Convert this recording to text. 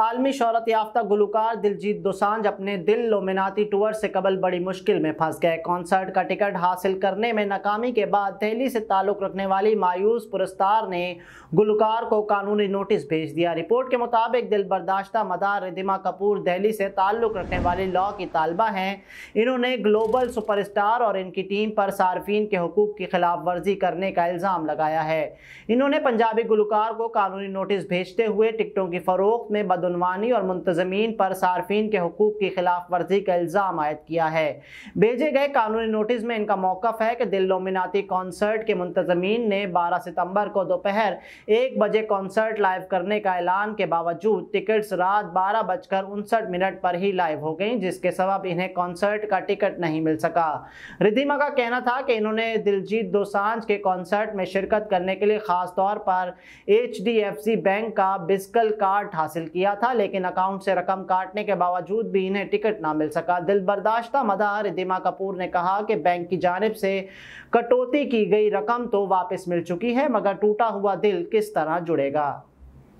आलमी शहरत याफ्ता गुलकार दिलजीत दोसांझ अपने दिल लोमिनाती टूर से कबल बड़ी मुश्किल में फंस गए कॉन्सर्ट का टिकट हासिल करने में नाकामी के बाद दिल्ली से ताल्लुक़ रखने वाली मायूस पुरस्तार ने गुलकार को कानूनी नोटिस भेज दिया रिपोर्ट के मुताबिक दिल बर्दाश्त मदार रिदिमा कपूर दिल्ली से ताल्लुक़ रखने वाली लॉ की तालबा हैं इन्होंने ग्लोबल स्टार और इनकी टीम पर सार्फिन के हकूक़ की खिलाफ वर्जी करने का इल्ज़ाम लगाया है इन्होंने पंजाबी गुलकार को कानूनी नोटिस भेजते हुए टिकटों की फ़रोख्त में बदनवानी और मुंतजमीन पर सार्फिन के हकूक़ की खिलाफ वर्जी का इल्ज़ाम आयद किया है भेजे गए कानूनी नोटिस में इनका मौक़ है कि दिल्लोमिनाती कॉन्सर्ट के मुंतजमीन ने बारह सितम्बर को दोपहर एक बजे कॉन्सर्ट लाइव करने का ऐलान के बावजूद टिकट्स रात बारह बजकर उनसठ मिनट पर ही लाइव हो गई जिसके सबब इन्हें कॉन्सर्ट का टिकट नहीं मिल सका रिधिमा का कहना था कि इन्होंने दिलजीत दोसांझ के कॉन्सर्ट में शिरकत करने के लिए ख़ास तौर पर एच बैंक का बिस्कल कार्ड हासिल किया दिया था लेकिन अकाउंट से रकम काटने के बावजूद भी इन्हें टिकट ना मिल सका दिल बर्दाश्ता मदार रिदिमा कपूर ने कहा कि बैंक की जानब से कटौती की गई रकम तो वापस मिल चुकी है मगर टूटा हुआ दिल किस तरह जुड़ेगा